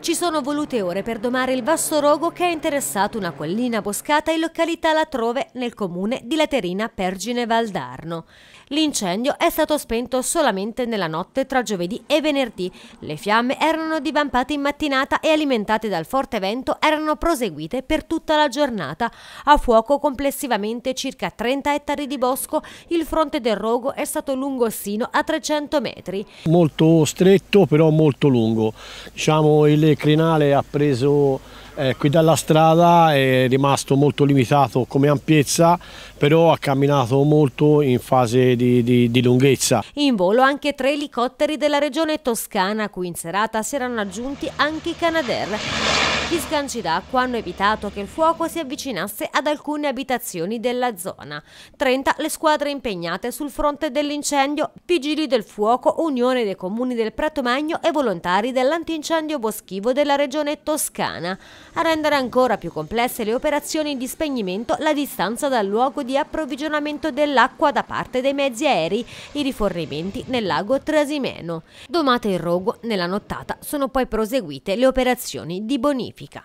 Ci sono volute ore per domare il vasto rogo che ha interessato una collina boscata in località Latrove nel comune di Laterina Pergine Valdarno. L'incendio è stato spento solamente nella notte tra giovedì e venerdì. Le fiamme erano divampate in mattinata e alimentate dal forte vento erano proseguite per tutta la giornata. A fuoco complessivamente circa 30 ettari di bosco, il fronte del rogo è stato lungo sino a 300 metri. Molto stretto però molto lungo. Diciamo il il crinale ha preso eh, qui dalla strada è rimasto molto limitato come ampiezza, però ha camminato molto in fase di, di, di lunghezza. In volo anche tre elicotteri della regione toscana, cui in serata si erano aggiunti anche i Canadair. Gli sganci d'acqua hanno evitato che il fuoco si avvicinasse ad alcune abitazioni della zona. 30 le squadre impegnate sul fronte dell'incendio, vigili del fuoco, Unione dei Comuni del Prato Magno e volontari dell'antincendio boschivo della regione toscana a rendere ancora più complesse le operazioni di spegnimento la distanza dal luogo di approvvigionamento dell'acqua da parte dei mezzi aerei, i rifornimenti nel lago Trasimeno. Domate il Rogo, nella nottata, sono poi proseguite le operazioni di bonifica.